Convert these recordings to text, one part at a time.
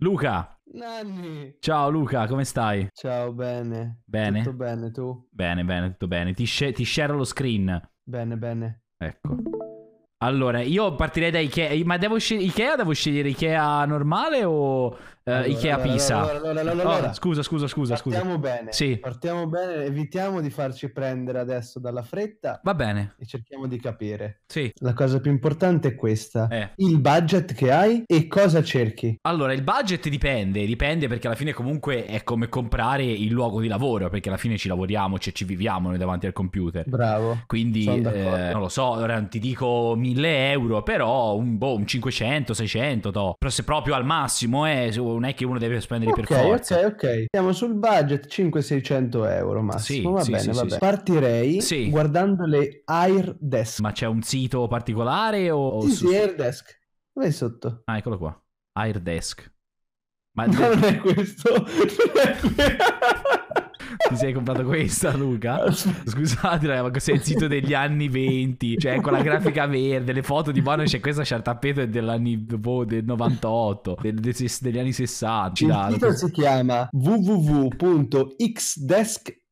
Luca. Nanni. Ciao Luca, come stai? Ciao, bene. Bene? Tutto bene, tu? Bene, bene, tutto bene. Ti, sce- ti share lo screen. Bene, bene. Ecco. Allora, io partirei da Ikea. Ma devo sceg- Ikea? Devo scegliere Ikea normale o eh, allora, Ikea Pisa. Allora, allora, oh, scusa, scusa, scusa. Partiamo scusa. bene. Sì. Partiamo bene, evitiamo di farci prendere adesso dalla fretta. Va bene. E cerchiamo di capire. Sì. La cosa più importante è questa. Eh. Il budget che hai e cosa cerchi. Allora, il budget dipende, dipende perché alla fine comunque è come comprare il luogo di lavoro, perché alla fine ci lavoriamo, cioè ci viviamo noi davanti al computer. Bravo. Quindi, eh, non lo so, ora ti dico 1000 euro, però un, boh, un 500, 600, to. però se proprio al massimo è... Eh, non è che uno deve spendere okay, per forza. Ok, ok, Siamo sul budget 5-600 euro massimo. Sì, va sì, bene, sì, va bene. Partirei guardando le Air Desk. Ma c'è un sito particolare o... Sì, su... sì, AirDesk. Vai sotto. Ah, eccolo qua. AirDesk. Ma, Ma non è questo. Non è questo ti sei comprato questa, Luca? Scusate, ma sei il sito degli anni 20, cioè con la grafica verde, le foto di mano c'è questa sciartappeto boh, del 98, del, del, degli anni 60. Il titolo si chiama www.xdesk.com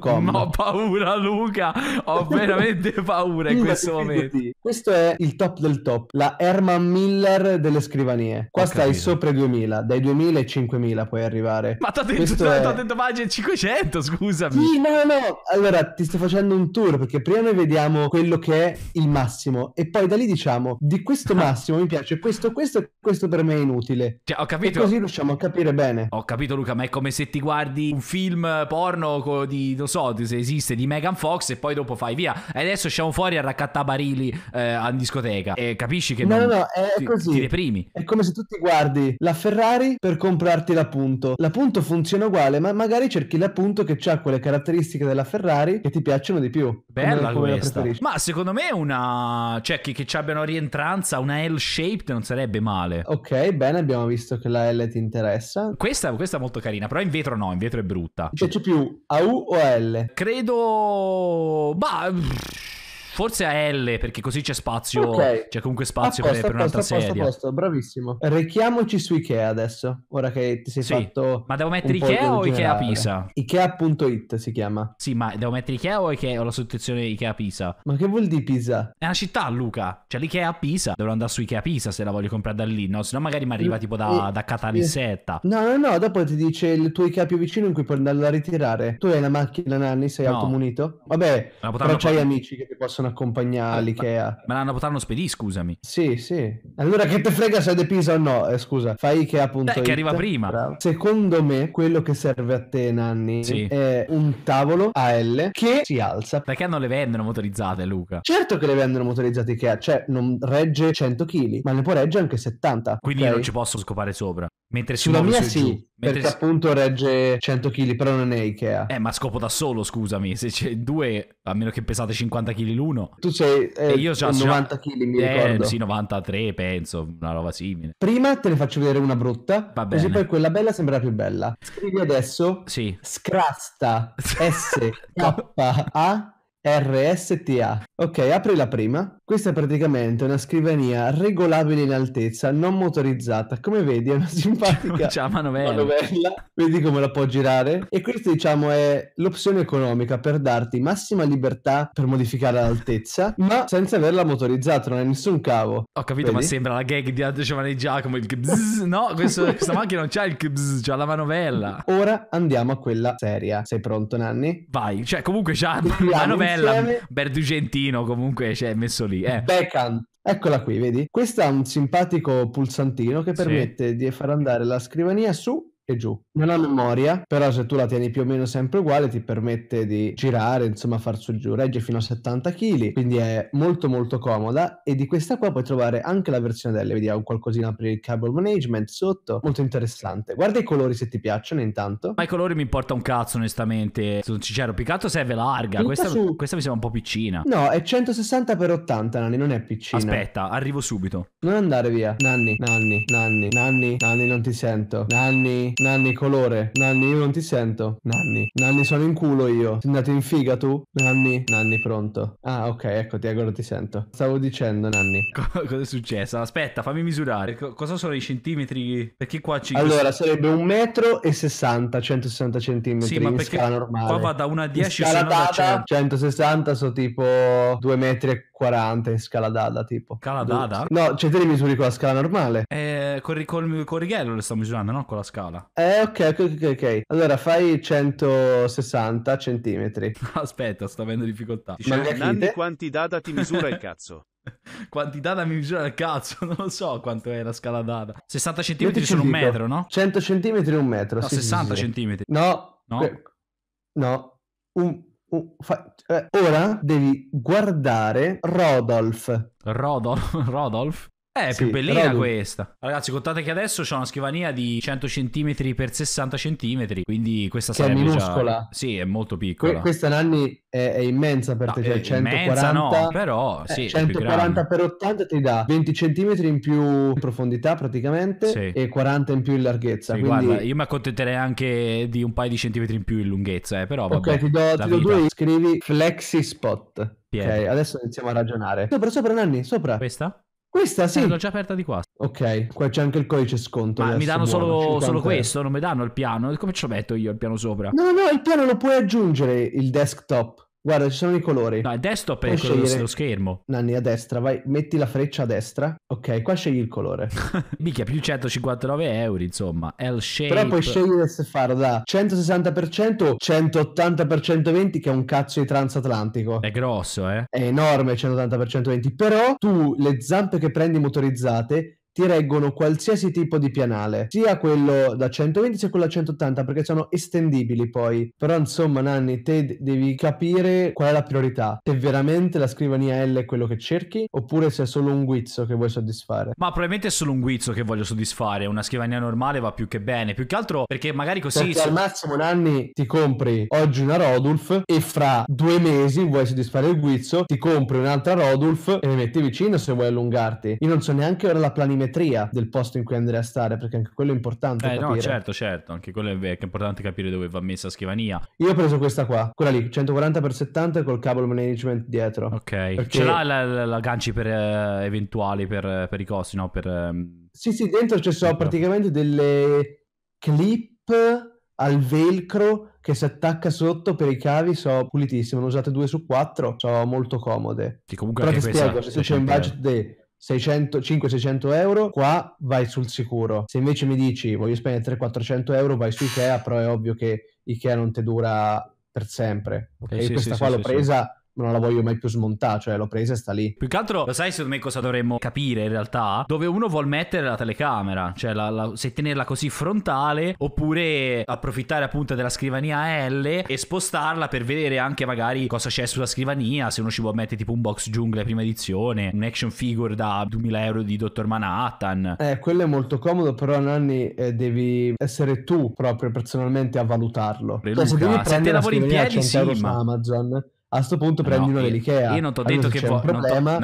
Com. Ho paura Luca, ho veramente paura in questo momento. Questo è il top del top, la Herman Miller delle scrivanie. Qua ho stai capito. sopra i 2000, dai 2000 ai 5000 puoi arrivare. Ma t'ho detto, t'ho, è... t'ho detto pagine 500, scusami. Sì, no, no, allora ti sto facendo un tour perché prima noi vediamo quello che è il massimo e poi da lì diciamo di questo massimo mi piace questo, questo e questo per me è inutile. Cioè, ho capito. E così riusciamo a capire bene. Ho capito Luca, ma è come se ti guardi un film porno con di, non so se esiste, di Megan Fox e poi dopo fai via. E adesso siamo fuori a raccattare barili eh, a discoteca e capisci che no, non, no, no, è ti, così. ti deprimi. È come se tu ti guardi la Ferrari per comprarti la Punto. La Punto funziona uguale, ma magari cerchi la Punto che ha quelle caratteristiche della Ferrari che ti piacciono di più. Bella come questa. ma secondo me una... cioè che, che ci abbiano rientranza, una L-shaped non sarebbe male. Ok, bene, abbiamo visto che la L ti interessa. Questa, questa è molto carina, però in vetro no, in vetro è brutta. Cioè c'è più AU o L? Credo... Bah... Forse a L, perché così c'è spazio. Okay. C'è comunque spazio posto, per, per un'altra posto, sedia. Posto, bravissimo. Rechiamoci su Ikea adesso. Ora che ti sei sì. fatto. Ma devo mettere Ikea o Ikea Pisa? Ikea.it si chiama. Sì, ma devo mettere Ikea o Ikea o la sottozione Ikea Pisa? Ma che vuol dire Pisa? È una città, Luca. C'è l'Ikea a Pisa. Dovrò andare su Ikea Pisa se la voglio comprare da lì. No, se no magari mi arriva tipo da, e... Eh, da Catanissetta. Eh. No, no, no. Dopo ti dice il tuo Ikea più vicino in cui puoi andarla a ritirare. Tu hai la macchina, Nanni, sei no. automunito. Vabbè, però c'hai amici che ti possono possono accompagnare all'IKEA. Eh, ma, portato uno spedire, scusami. Sì, sì. Allora che te frega se è De Pisa o no? Eh, scusa, fai IKEA.it. Dai, che arriva prima. Bravo. Secondo me quello che serve a te, Nanni, sì. è un tavolo AL che si alza. Perché non le vendono motorizzate, Luca? Certo che le vendono motorizzate IKEA, cioè non regge 100 kg, ma ne può reggere anche 70. Quindi okay? io non ci posso scopare sopra. Mentre si sulla mia su sì, giù. Mentre... Perché appunto regge 100 kg, però non è Ikea. Eh, ma scopo da solo, scusami. Se c'è due, a meno che pesate 50 kg l'uno. Tu sei eh, e io già, 90 kg, mi eh, ricordo. Sì, 93 penso, una roba simile. Prima te ne faccio vedere una brutta, Va bene. così poi quella bella sembra più bella. Scrivi adesso sì. Scrasta S K A R S T A. Ok, apri la prima. Questa è praticamente una scrivania regolabile in altezza, non motorizzata. Come vedi è una simpatica C'è una manovella. Vedi come la può girare? E questa diciamo è l'opzione economica per darti massima libertà per modificare l'altezza, ma senza averla motorizzata, non è nessun cavo. Ho capito, vedi? ma sembra la gag di Giovanni Giacomo, il bzz, no? Questo, questa macchina non c'ha il bzz, c'ha la manovella. Ora andiamo a quella seria. Sei pronto Nanni? Vai, cioè comunque c'ha la manovella, Berdu Gentino comunque c'è cioè, messo lì. Sì, eh. Backhand. Eccola qui, vedi? Questo è un simpatico pulsantino che permette sì. di far andare la scrivania su e giù. Non ha memoria, però se tu la tieni più o meno sempre uguale ti permette di girare, insomma far su giù, regge fino a 70 kg, quindi è molto molto comoda e di questa qua puoi trovare anche la versione delle, vediamo qualcosina per il cable management sotto, molto interessante. Guarda i colori se ti piacciono intanto. Ma i colori mi importa un cazzo onestamente, sono sincero, piccato serve larga, questa, su... questa, mi sembra un po' piccina. No, è 160x80 Nanni, non è piccina. Aspetta, arrivo subito. Non andare via. Nanni, Nanni, Nanni, Nanni, Nanni non ti sento. Nanni. Nanni, colore, Nanni io non ti sento, Nanni, Nanni sono in culo io, sei andato in figa tu? Nanni, Nanni pronto. Ah ok, eccoti, allora ecco, ti sento. Stavo dicendo Nanni. Co- cosa è successo? Aspetta, fammi misurare, Co- cosa sono i centimetri? Perché qua ci... Allora sarebbe un metro e sessanta, 160 centimetri sì, in scala normale. Qua va da una a 10 scala data, 160 sono tipo due metri e 40 in scala dada tipo. Scala dada? No, cioè te li misuri con la scala normale. Eh, con, con, con Righello lo sto misurando, non con la scala. Eh, ok, ok, ok. okay. Allora fai 160 centimetri. Aspetta, sto avendo difficoltà. Dice, Nanni, quanti data ti misura il cazzo? Quanti dada mi misura il cazzo? Non lo so quanto è la scala dada. 60 centimetri sono un metro, no? 100 centimetri un metro. No, sì, 60 sì, sì. centimetri. No. No. no. Un... Uh, fa... eh, ora devi guardare Rodolf. Rodolf? Rodolf? Eh, è sì, più bellina però... questa. Ragazzi, contate che adesso c'è una scrivania di 100 cm x 60 cm, quindi questa sarebbe è minuscola. Sì, è molto piccola. Que- questa Nanni è, è immensa per te, no, cioè 140 no, però eh, sì, eh, 140 x 80 ti dà 20 cm in più in profondità praticamente sì. e 40 in più in larghezza, sì, quindi... guarda, io mi accontenterei anche di un paio di centimetri in più in lunghezza, eh, però vabbè. Ok, ti do, ti do due, scrivi flexi spot. Piede. Ok, adesso iniziamo a ragionare. Sopra, sopra Nanni, sopra. Questa? Questa sì. Eh, l'ho già aperta di qua. Ok, qua c'è anche il codice sconto. Ma mi danno solo, solo questo, non mi danno il piano. Come ci metto io il piano sopra? No, no, il piano lo puoi aggiungere, il desktop. Guarda, ci sono i colori. No, è desktop è quello scegliere... schermo. Nanni, a destra, vai, metti la freccia a destra. Ok, qua scegli il colore. Mica più 159 euro, insomma. L shape. Però puoi scegliere se farlo da 160% o 180% 20, che è un cazzo di transatlantico. È grosso, eh? È enorme 180% 20. Però tu le zampe che prendi motorizzate ti reggono qualsiasi tipo di pianale, sia quello da 120 sia quello da 180, perché sono estendibili poi. Però insomma, Nanni, te devi capire qual è la priorità. Se veramente la scrivania L è quello che cerchi, oppure se è solo un guizzo che vuoi soddisfare. Ma probabilmente è solo un guizzo che voglio soddisfare. Una scrivania normale va più che bene. Più che altro perché magari così. Perché so... al massimo, Nanni, ti compri oggi una Rodulf e fra due mesi vuoi soddisfare il guizzo, ti compri un'altra Rodulf e ne metti vicino se vuoi allungarti. Io non so neanche ora la planimetria altimetria del posto in cui andrei a stare, perché anche quello è importante. Eh, capire. no, certo, certo, anche quello è, è importante capire dove va messa la scrivania. Io ho preso questa qua, quella lì, 140x70 col cable management dietro. Ok, perché... ce l'ha ganci per eh, eventuali, per, eh, per, i costi, no? Per, ehm... Sì, sì, dentro ci sono praticamente delle clip al velcro che si attacca sotto per i cavi so pulitissimo ne usate due su quattro so molto comode che comunque però ti spiego se c'è un budget day 500 600 euro, qua vai sul sicuro. Se invece mi dici voglio spendere 300-400 euro, vai su Ikea, però è ovvio che Ikea non ti dura per sempre. Okay? Eh sì, Questa sì, qua sì, l'ho presa non la voglio mai più smontare, cioè l'ho presa e sta lì. Più che altro, lo sai secondo me cosa dovremmo capire in realtà? Dove uno vuol mettere la telecamera, cioè la, la, se tenerla così frontale oppure approfittare appunto della scrivania L e spostarla per vedere anche magari cosa c'è sulla scrivania, se uno ci vuole mettere tipo un box giungle prima edizione, un action figure da 2000 euro di Dr. Manhattan. Eh, quello è molto comodo, però Nanni eh, devi essere tu proprio personalmente a valutarlo. Luca, cioè, se devi prendere se te lavori in piedi, sì, ma... Amazon a sto punto prendi no, uno dell'Ikea. Io non ti ho detto, allora, vo-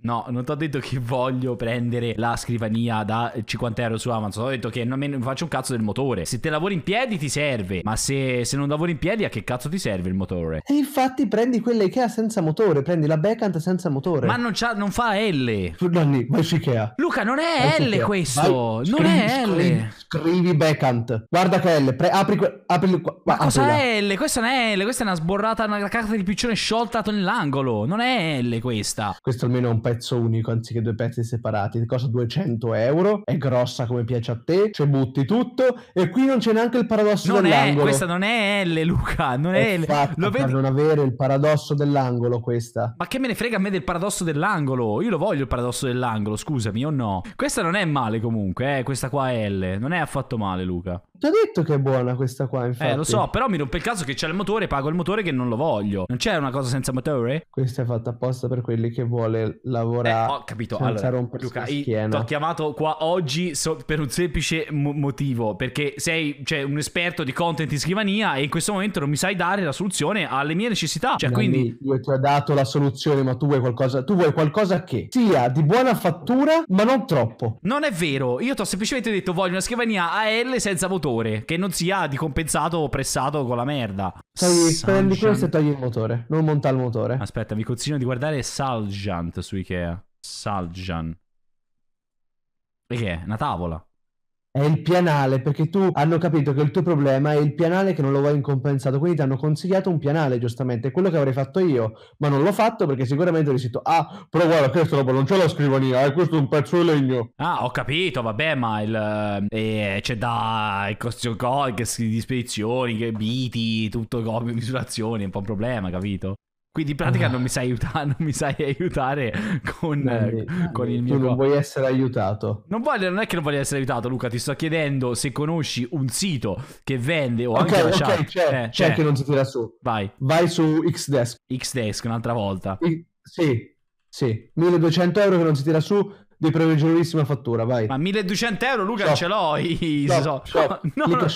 no, no, detto che voglio prendere la scrivania da 50 euro su Amazon. Ho detto che non, me, faccio un cazzo del motore. Se te lavori in piedi ti serve, ma se, se non lavori in piedi a che cazzo ti serve il motore? E infatti prendi quella Ikea senza motore, prendi la Beckhant senza motore. Ma non, non fa L. Danni, vai su Ikea. Luca, non è vai L Ikea. questo. Vai, non scrivi, è L. Scrivi, scrivi Beckhant. Guarda che L. Pre- apri, que- apri, apri, ma, ma cosa è L? Questa non è L, questa è una sborrata, una cazzo cagata di piccione sciolta nell'angolo. Non è L questa. Questo almeno è un pezzo unico anziché due pezzi separati. Costa 200 euro. È grossa come piace a te. Ci butti tutto. E qui non c'è neanche il paradosso non dell'angolo. È, questa non è L, Luca. Non è, è L. Fatta per non avere il paradosso dell'angolo questa. Ma che me ne frega a me del paradosso dell'angolo? Io lo voglio il paradosso dell'angolo, scusami o no. Questa non è male comunque, eh. Questa qua è L. Non è affatto male, Luca. Ti ho detto che è buona questa qua, infatti. Eh, lo so, però mi rompe il caso che c'è il motore, pago il motore che non lo voglio. Non c'è una cosa senza motore? Questa è fatta apposta per quelli che vuole lavorare. Eh, ho capito. Senza allora, Luca, ti ho chiamato qua oggi so- per un semplice mo- motivo, perché sei cioè, un esperto di content in scrivania e in questo momento non mi sai dare la soluzione alle mie necessità. Cioè, Nani, quindi io ti ho dato la soluzione, ma tu vuoi qualcosa, tu vuoi qualcosa che sia di buona fattura, ma non troppo. Non è vero, io ti ho semplicemente detto voglio una scrivania AL senza motore motore che non sia di compensato o pressato con la merda. Sai, prendi questo e togli il motore, non monta il motore. Aspetta, vi consiglio di guardare Salgiant su Ikea. Salgiant. E che è? Una tavola è il pianale, perché tu hanno capito che il tuo problema è il pianale che non lo vuoi incompensato, quindi ti hanno consigliato un pianale, giustamente, quello che avrei fatto io, ma non l'ho fatto perché sicuramente ho detto, ah, però guarda, questa roba non c'è la scrivania, eh, questo è un pezzo di legno. Ah, ho capito, vabbè, ma il, eh, eh c'è da il costio che di spedizioni, che biti, tutto, misurazioni, è un po' un problema, capito? Quindi in pratica ah. non, mi sai aiutare, non mi sai aiutare con, Bene, con il mio... Tu non vuoi essere aiutato. Non, voglio, non è che non voglio essere aiutato, Luca, ti sto chiedendo se conosci un sito che vende o okay, anche okay, lasciare... c'è, eh, c'è, c'è, che non si tira su. Vai. Vai su Xdesk. Xdesk, un'altra volta. I... Sì, sì. 1200 euro che non si tira su, di preveggiolissima fattura, vai. Ma 1200 euro, Luca, shop. ce l'ho. I... Shop, shop. No, no,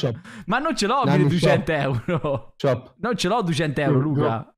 Ma non ce l'ho Nanni 1200 shop. euro. Shop. Non ce l'ho 200 euro, Luca.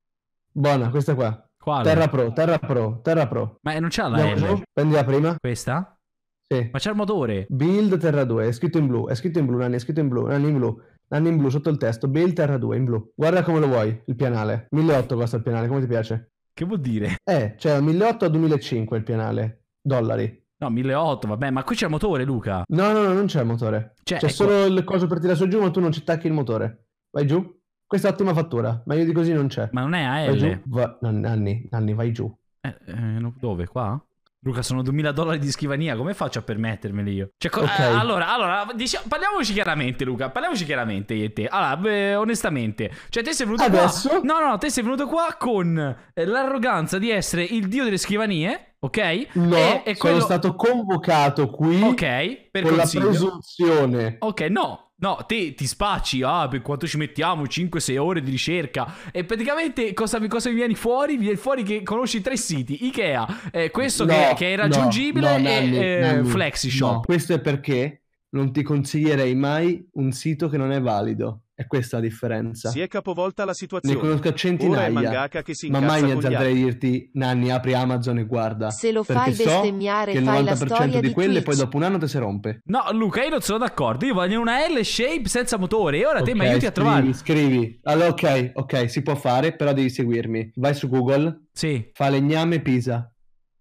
Buona, questa qua. Quale? Terra Pro, Terra Pro, Terra Pro. Ma non c'ha la Andiamo L. Prendi la prima. Questa? Sì. Ma c'è il motore. Build Terra 2, è scritto in blu, è scritto in blu, Nani, è scritto in blu, Nani in blu. Nani in blu sotto il testo, Build Terra 2 in blu. Guarda come lo vuoi, il pianale. 1800 costa il pianale, come ti piace? Che vuol dire? Eh, cioè da 1800 a 2005 il pianale, dollari. No, 1800, vabbè, ma qui c'è il motore, Luca. No, no, no, non c'è il motore. Cioè, c'è ecco... solo il coso per tirare su giù, ma tu non ci attacchi il motore. Vai giù. Questa è ottima fattura, meglio di così non c'è. Ma non è AL? Vai giù, va... Nanni, Nanni, vai giù. Eh, eh, dove? Qua? Luca, sono 2000 dollari di scrivania, come faccio a permettermeli io? Cioè, okay. eh, allora, allora diciamo, parliamoci chiaramente, Luca, parliamoci chiaramente io e te. Allora, beh, onestamente, cioè te sei venuto Adesso? qua... No, no, te sei venuto qua con eh, l'arroganza di essere il dio delle scrivanie, ok? No, e, e quello... sono stato convocato qui Ok, per con consiglio. la presunzione. Ok, no, No, te ti spacci, ah, per quanto ci mettiamo, 5-6 ore di ricerca. E praticamente cosa, cosa viene fuori? Vieni fuori che conosci tre siti, Ikea, eh, questo no, che, che, è raggiungibile no, no, e Nelly, eh, Flexi Shop. Questo è perché non ti consiglierei mai un sito che non è valido. È questa la differenza. Si è capovolta la situazione. Ne conosco centinaia, ma mai mi azzarderei a dirti Nanni apri Amazon e guarda. Se lo fai bestemmiare so fai la storia di, quelle Twitch. poi dopo un anno te si rompe. No Luca io non sono d'accordo, io voglio una L-shape senza motore e ora okay, te mi aiuti a trovarla. Scrivi, allora ok, ok si può fare però devi seguirmi. Vai su Google, sì. falegname Pisa.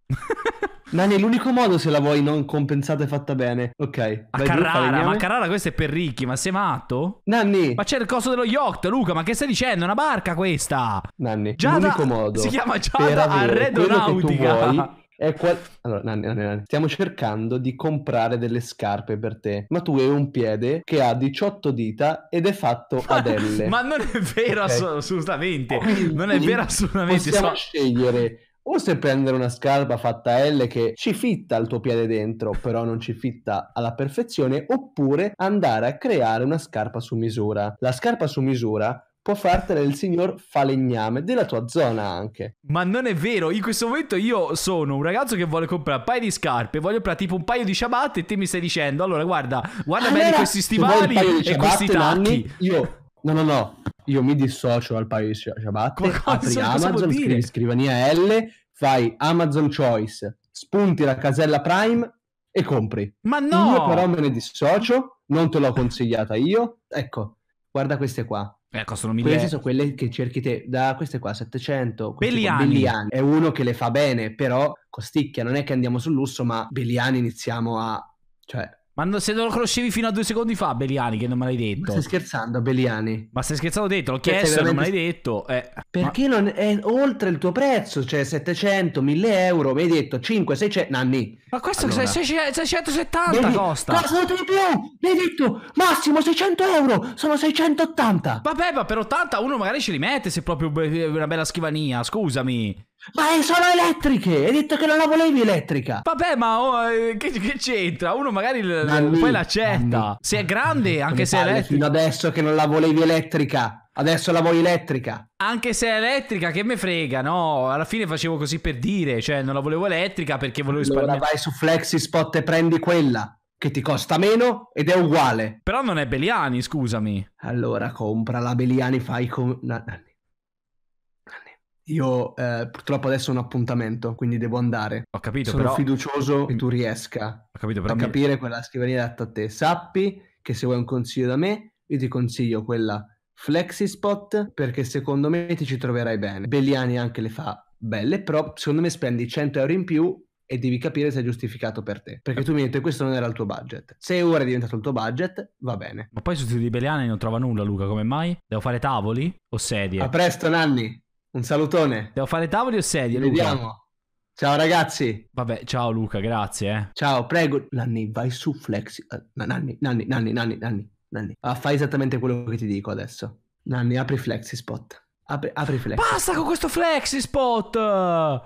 Nani, è l'unico modo se la vuoi non compensata e fatta bene. Ok. A Carrara, ma Carrara questo è per ricchi, ma sei matto? Nanni. Ma c'è il coso dello yacht, Luca, ma che stai dicendo? È una barca questa. Nanni, Giada... l'unico modo. Si chiama Giada Arredonautica. È qual... Allora, Nanni, Nanni, Nanni, stiamo cercando di comprare delle scarpe per te, ma tu hai un piede che ha 18 dita ed è fatto ad delle. ma non è vero okay. assolutamente, non è vero assolutamente. Possiamo so... scegliere o se prendere una scarpa fatta a L che ci fitta il tuo piede dentro, però non ci fitta alla perfezione, oppure andare a creare una scarpa su misura. La scarpa su misura può fartela il signor falegname della tua zona anche. Ma non è vero, in questo momento io sono un ragazzo che vuole comprare un paio di scarpe, voglio comprare tipo un paio di ciabatte e te mi stai dicendo "Allora, guarda, guarda allora, bene questi stivali e questi tacchi". io No, no, no, io mi dissocio al paio di ciabatte, cosa, apri cosa Amazon, scrivi scrivania L, fai Amazon Choice, spunti la casella Prime e compri. Ma no! Io però me ne dissocio, non te l'ho consigliata io. Ecco, guarda queste qua. Ecco, sono mille... Queste sono quelle che cerchi te, da queste qua, 700, Belliani. Belliani. È uno che le fa bene, però costicchia, non è che andiamo sul lusso, ma Belliani iniziamo a... Cioè, ma se non lo conoscevi fino a due secondi fa, Beliani, che non me l'hai detto. Ma stai scherzando, Beliani? Ma stai scherzando dentro, l'ho cioè, chiesto, veramente... non me l'hai detto. Eh, Perché ma... non è oltre il tuo prezzo, cioè 700, 1000 euro, mi hai detto 5, 600, nanni. Ma questo allora... 670 cioè, devi... costa. Costa di più, mi hai detto massimo 600 euro, sono 680. Vabbè, ma per 80 uno magari ce li mette se proprio una bella scrivania, scusami. Ma eh, sono elettriche! Hai detto che non la volevi elettrica! Vabbè, ma oh, eh, che, che c'entra? Uno magari l- Nanni, poi l'accetta. Se è grande, anche se è elettrica. Fino adesso che non la volevi elettrica. Adesso la vuoi elettrica. Anche se è elettrica, che me frega, no? Alla fine facevo così per dire, cioè non la volevo elettrica perché volevo risparmiare. Allora vai su Flexispot e prendi quella che ti costa meno ed è uguale. Però non è Beliani, scusami. Allora compra la Beliani, fai con... Io eh, purtroppo adesso ho un appuntamento, quindi devo andare. Ho capito, Sono però... fiducioso che tu riesca ho capito, però... a capire quella scrivania adatta a te. Sappi che se vuoi un consiglio da me, io ti consiglio quella Flexispot perché secondo me ti ci troverai bene. Belliani anche le fa belle, però secondo me spendi 100 euro in più e devi capire se è giustificato per te. Perché tu mi hai detto questo non era il tuo budget. Se ora è diventato il tuo budget, va bene. Ma poi su tutti i Beliani non trova nulla, Luca, come mai? Devo fare tavoli o sedie? A presto, Nanni! Un salutone. Devo fare tavoli o sedie? Vediamo. Ciao ragazzi. Vabbè, ciao Luca, grazie. Eh. Ciao, prego. Nanni, vai su Flex. Nanni, Nanni, Nanni, Nanni, Nanni. Nanni. Ah, fai esattamente quello che ti dico adesso. Nanni, apri Flexi Spot. Apri, apri Flexi. Basta con questo Flexi Spot.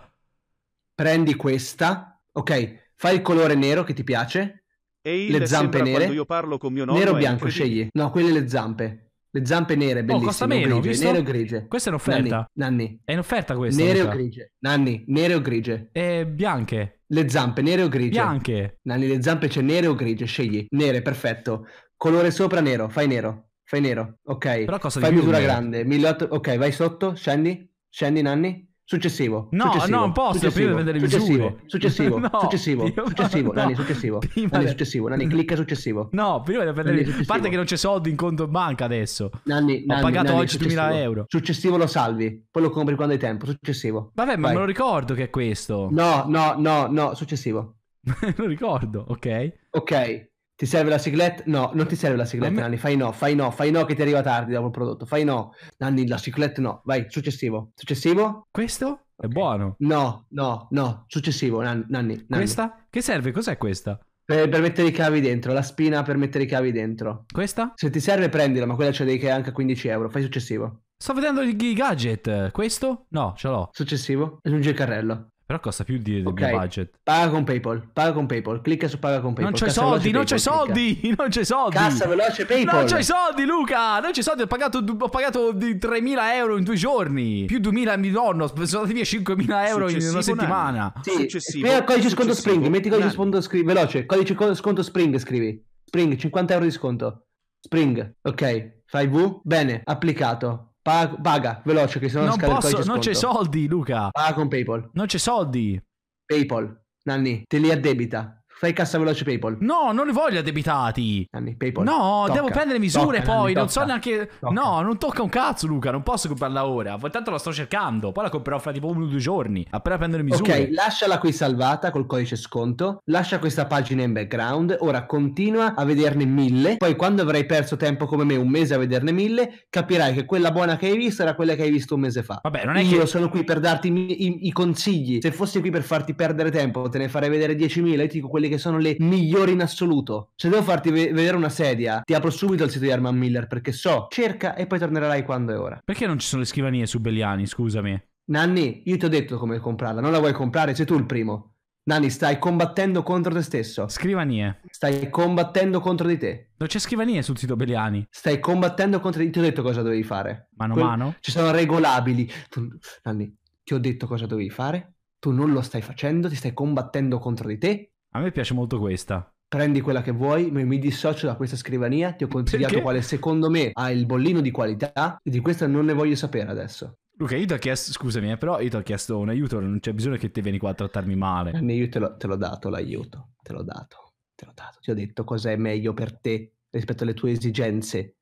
Prendi questa. Ok, fai il colore nero che ti piace. E le zampe nere. Quando io parlo con mio nonno. Nero bianco, scegli. No, quelle le zampe. Le zampe nere, oh, bellissime. Oh, costa meno, grigie, visto? nere grigie. Questa è un'offerta. Nanni, nanni. È un'offerta questa. Nere o grigie. Nanni, nere o grigie. E eh, bianche. Le zampe nere o grigie? Bianche. Nanni, le zampe c'è nere o grigie, scegli. Nere, perfetto. Colore sopra nero, fai nero. Fai nero, ok. Però costa Fai misura grande. 18... Ok, vai sotto, scendi. Scendi, Nanni. Successivo. No, successivo, no, non posso. Successivo, prima prendere successivo, misure. Successivo, no, successivo, prima, successivo, no, Nani, successivo. Prima Nani, successivo, Nani, clicca successivo. No, prima di prendere... A parte che non c'è soldi in conto in banca adesso. Nani, Ho Nani, pagato Nani, oggi 2000 euro. Successivo lo salvi, poi lo compri quando hai tempo, successivo. Vabbè, ma Vai. me lo ricordo che è questo. No, no, no, no, successivo. lo ricordo, ok. Ok, ti serve la cicletta? No, non ti serve la cicletta, me... Nanni. Fai no, fai no, fai no che ti arriva tardi dopo il prodotto. Fai no. Nanni, la cicletta no. Vai, successivo. Successivo? Questo? È buono. No, no, no. Successivo, Nanni. nanni. Questa? Che serve? Cos'è questa? Per, per, mettere i cavi dentro, la spina per mettere i cavi dentro. Questa? Se ti serve prendila, ma quella c'è dei che è anche a 15 euro. Fai successivo. Sto vedendo i gadget. Questo? No, ce l'ho. Successivo. Aggiungi il carrello. Però costa più di, okay. del mio budget. Paga con PayPal. Paga con PayPal. Clicca su Paga con PayPal. Non c'hai soldi, non c'è soldi, non c'hai soldi. Cassa veloce PayPal. Non c'è soldi, Luca. Non c'è soldi. Ho pagato, ho pagato 3.000 euro in due giorni. Più 2.000 mi donno. Sono andati via 5.000 euro in una settimana. Sì, Successivo. Codice sconto Spring. Metti codice sconto Spring. Veloce. Codice sconto Spring scrivi. Spring, 50 euro di sconto. Spring. Ok. Fai V. Bene. Applicato. Paga, paga veloce, che se no non posso, non c'è soldi, Luca. Paga con PayPal. Non c'è soldi. PayPal, Nanni, te li addebita. Fai cassa veloce PayPal. No, non li voglio addebitati. Anni, PayPal. No, tocca. devo prendere misure tocca, poi. Anni, non so neanche. Tocca. No, non tocca un cazzo, Luca. Non posso comprarla ora. Tanto la sto cercando. Poi la comprerò fra tipo uno o due giorni. Appena prendere misure. Ok, lasciala qui salvata col codice sconto. Lascia questa pagina in background. Ora continua a vederne mille. Poi, quando avrai perso tempo come me, un mese a vederne mille, capirai che quella buona che hai visto era quella che hai visto un mese fa. Vabbè, non è Io che. Io sono qui per darti i, i, i, consigli. Se fossi qui per farti perdere tempo, te ne farei vedere 10.000. Io ti dico quelli che sono le migliori in assoluto. Se cioè, devo farti ve- vedere una sedia, ti apro subito il sito di Arman Miller perché so, cerca e poi tornerai quando è ora. Perché non ci sono le scrivanie su Belliani, scusami? Nanni, io ti ho detto come comprarla, non la vuoi comprare, sei tu il primo. Nanni, stai combattendo contro te stesso. Scrivanie. Stai combattendo contro di te. Non c'è scrivanie sul sito Beliani. Stai combattendo contro di te. Ti ho detto cosa dovevi fare. Mano a que- mano. Ci sono regolabili. Tu... Nanni, ti ho detto cosa dovevi fare. Tu non lo stai facendo, ti stai combattendo contro di te a me piace molto questa prendi quella che vuoi, ma mi dissocio da questa scrivania, ti ho consigliato Perché? quale secondo me ha il bollino di qualità e di questa non ne voglio sapere adesso. Luca, io ti ho chiesto, scusami, eh, però io ti ho chiesto un aiuto, non c'è bisogno che te vieni qua a trattarmi male. Eh, io te, lo, te l'ho dato l'aiuto, te l'ho dato, te l'ho dato, ti ho detto cos'è meglio per te rispetto alle tue esigenze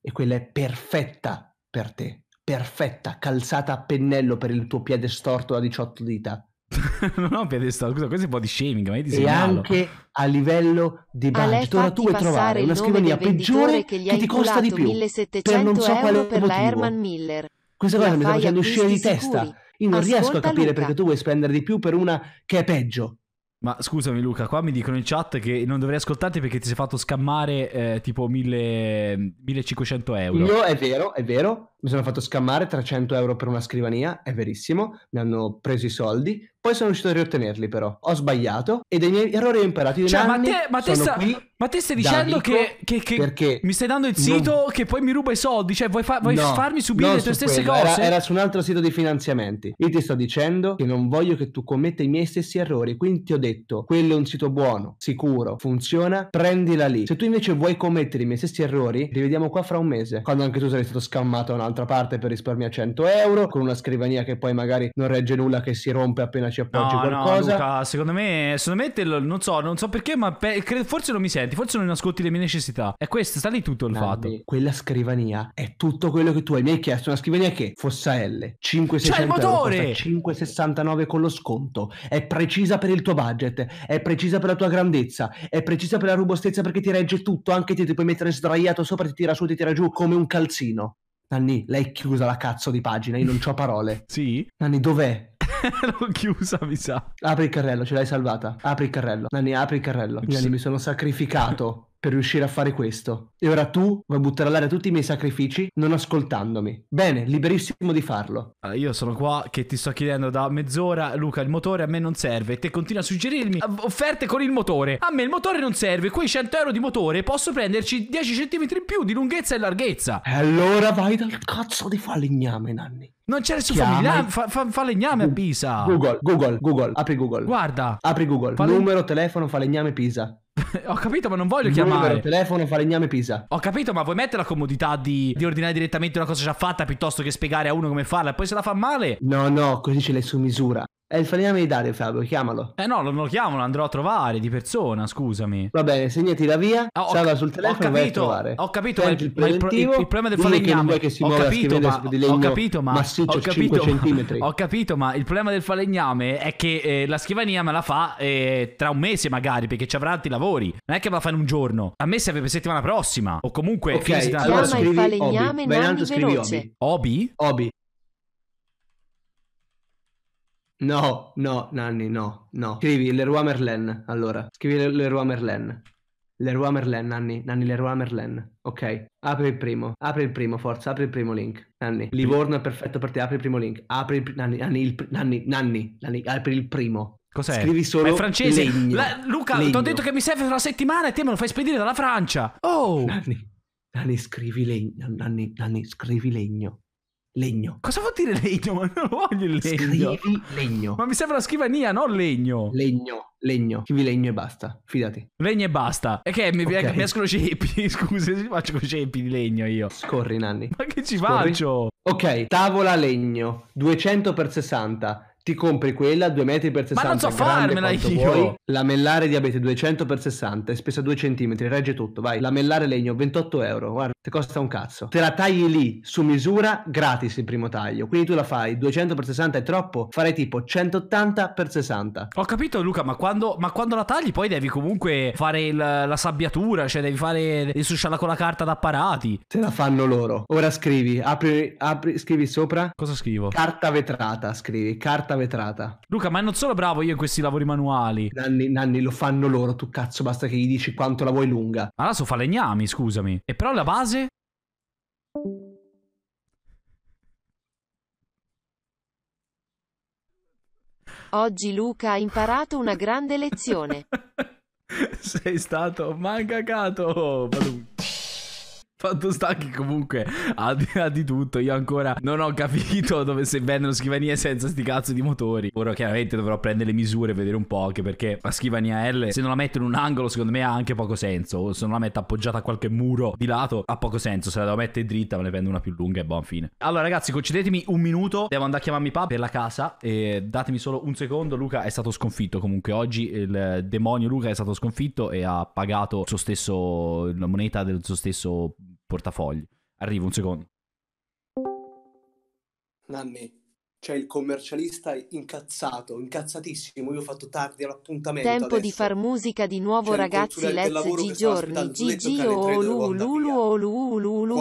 e quella è perfetta per te, perfetta, calzata a pennello per il tuo piede storto da 18 dita non ho piedestallo, scusa, questo è un po' di shaming, ma io ti E anche a livello di budget. Ora tu vuoi trovare una scrivania peggiore che, che ti costa di più per non so quale per motivo. Herman Miller. Questa cosa mi sta facendo uscire di testa. Io non Ascolta riesco a capire Luca. perché tu vuoi spendere di più per una che è peggio. Ma scusami Luca, qua mi dicono in chat che non dovrei ascoltarti perché ti sei fatto scammare eh, tipo 1000, 1500 euro. Io è vero, è vero, mi sono fatto scammare 300 euro per una scrivania, è verissimo, mi hanno preso i soldi, poi sono riuscito a riottenerli però, ho sbagliato e dei miei errori ho imparato. Cioè, anni, ma, te, ma, te sta, ma, te, stai dicendo che, che, che mi stai dando il sito non... che poi mi ruba i soldi, cioè vuoi, fa- vuoi no, farmi subire le tue su stesse quello, cose? Era, era su un altro sito di finanziamenti, io ti sto dicendo che non voglio che tu commetta i miei stessi errori, quindi ti ho detto, quello è un sito buono, sicuro, funziona, prendila lì. Se tu invece vuoi commettere i miei stessi errori, rivediamo qua fra un mese, quando anche tu sarai stato scammato a un altro un'altra parte per risparmiare 100 euro, con una scrivania che poi magari non regge nulla, che si rompe appena ci appoggi no, qualcosa. No, Luca, secondo me, secondo me te lo, non so, non so perché, ma pe- credo, forse non mi senti, forse non ascolti le mie necessità. È questo, sta lì tutto il Nandi, fatto. Quella scrivania è tutto quello che tu hai. Mi hai chiesto una scrivania che fossa L, 560 cioè, 569 con lo sconto, è precisa per il tuo budget, è precisa per la tua grandezza, è precisa per la robustezza perché ti regge tutto, anche te ti puoi mettere sdraiato sopra, ti tira su, ti tira giù come un calzino. Nanni, l'hai chiusa la cazzo di pagina, io non ho parole. Sì? Nanni, dov'è? L'ho chiusa, mi sa. Apri il carrello, ce l'hai salvata. Apri il carrello. Nanni, apri il carrello. Nanni, mi sono sacrificato per riuscire a fare questo. E ora tu vuoi buttare all'aria tutti i miei sacrifici non ascoltandomi. Bene, liberissimo di farlo. Allora, ah, io sono qua che ti sto chiedendo da mezz'ora, Luca, il motore a me non serve. Te continua a suggerirmi offerte con il motore. A me il motore non serve. Quei 100 euro di motore posso prenderci 10 cm in più di lunghezza e larghezza. E allora vai dal cazzo di falegname, Nanni. Non c'è nessun falegname, fa, fa, falegname a Pisa. Google, Google, Google, apri Google. Guarda. Apri Google. Fale... Numero telefono falegname Pisa. Ho capito, ma non voglio chiamare. telefono, falegname Pisa. Ho capito, ma vuoi mettere la comodità di, di, ordinare direttamente una cosa già fatta piuttosto che spiegare a uno come farla e poi se la fa male? No, no, così ce l'hai su misura. È il falegname di Dario, Fabio, chiamalo. Eh no, non lo chiamo, lo andrò a trovare di persona, scusami. Va bene, segnati la via, oh, ah, stava sul telefono, e ho capito, Ho capito, ma il, pro, il, il, problema del falegname... Che, che si ho, capito, ma, ho capito, ma... ho capito, 5 ho capito, ma il problema del falegname è che eh, la scrivania me la fa eh, tra un mese magari, perché ci avrà altri lavori. Non è che va a fare un giorno. A me serve per settimana prossima, o comunque... Ok, allora scrivi il falegname Obi. Nani Veloce. Obi? Obi. No, no, Nanni, no, no. Scrivi Leroy Merlin, allora. Scrivi Leroy Merlin. Leroy Merlin, Nanni, Nanni Leroy Merlin. Ok, apri il primo, apri il primo, forza, apri il primo link. Nanni, Livorno è perfetto per te, apri il primo link. Apri il, pr- Nanni, Nanni, il pr- Nanni, Nanni, Nanni, apri il primo. Cos'è? Scrivi solo Ma è francese. Legno. La, Luca, ti ho detto che mi serve una settimana e te me lo fai spedire dalla Francia. Oh! Nanni, Nanni scrivi legno, Nanni, Nanni, scrivi legno. Legno. Cosa vuol dire legno? Ma non voglio il legno. Scrivi legno. Ma mi serve una scrivania, non legno. Legno, legno. Scrivi legno e basta, fidati. Legno e basta. E che mi, okay. escono ceppi, scusa, se faccio ceppi di legno io. Scorri, Nanni. Ma che ci Scorri. faccio? Ok, tavola legno, 200 x 60 ti compri quella 2 metri per 60 ma non so farmela io vuoi, lamellare diabete 200 per 60 è spesa 2 cm regge tutto vai lamellare legno 28 euro guarda ti costa un cazzo te la tagli lì su misura gratis il primo taglio quindi tu la fai 200 per 60 è troppo farei tipo 180 per 60 ho capito Luca ma quando, ma quando la tagli poi devi comunque fare il, la sabbiatura cioè devi fare devi susciarla con la carta d'apparati te la fanno loro ora scrivi apri, apri scrivi sopra cosa scrivo carta vetrata scrivi carta vetrata vetrata. Luca, ma non sono bravo io in questi lavori manuali. Nanni, nanni, lo fanno loro, tu cazzo, basta che gli dici quanto la vuoi lunga. Ma la so fa legnami, scusami. E però la base? Oggi Luca ha imparato una grande lezione. Sei stato mancacato, Badunque. Fatto sta che comunque, al di là di tutto, io ancora non ho capito dove se vendono scrivanie senza sti cazzo di motori. Ora chiaramente dovrò prendere le misure e vedere un po' anche perché la scrivania L, se non la metto in un angolo, secondo me ha anche poco senso. O se non la metto appoggiata a qualche muro di lato, ha poco senso. Se la devo mettere dritta, me ne prendo una più lunga e buon fine. Allora ragazzi, concedetemi un minuto. Devo andare a chiamarmi papà per la casa e datemi solo un secondo. Luca è stato sconfitto comunque oggi. Il demonio Luca è stato sconfitto e ha pagato il suo stesso, la moneta del suo stesso portafogli. Arrivo un secondo. Nanni, c'è cioè, il commercialista incazzato, incazzatissimo. Io ho fatto tardi all'appuntamento. Tempo adesso. di far musica di nuovo, c'è ragazzi. Let's G giorni. GG o Lulu o Lulu o Lulu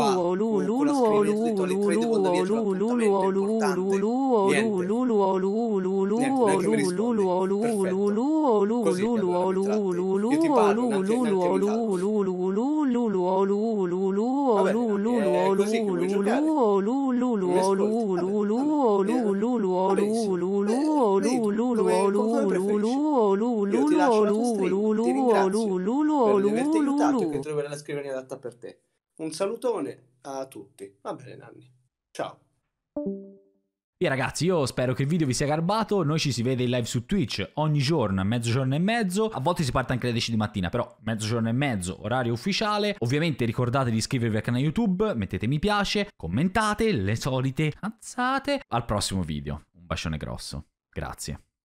o Lulu lulu olulu olulu olulu olulu olulu olulu olulu e ragazzi, io spero che il video vi sia garbato, noi ci si vede in live su Twitch ogni giorno a mezzogiorno e mezzo, a volte si parte anche alle 10 di mattina, però mezzogiorno e mezzo, orario ufficiale. Ovviamente ricordate di iscrivervi al canale YouTube, mettete mi piace, commentate, le solite alzate. Al prossimo video, un bacione grosso, grazie.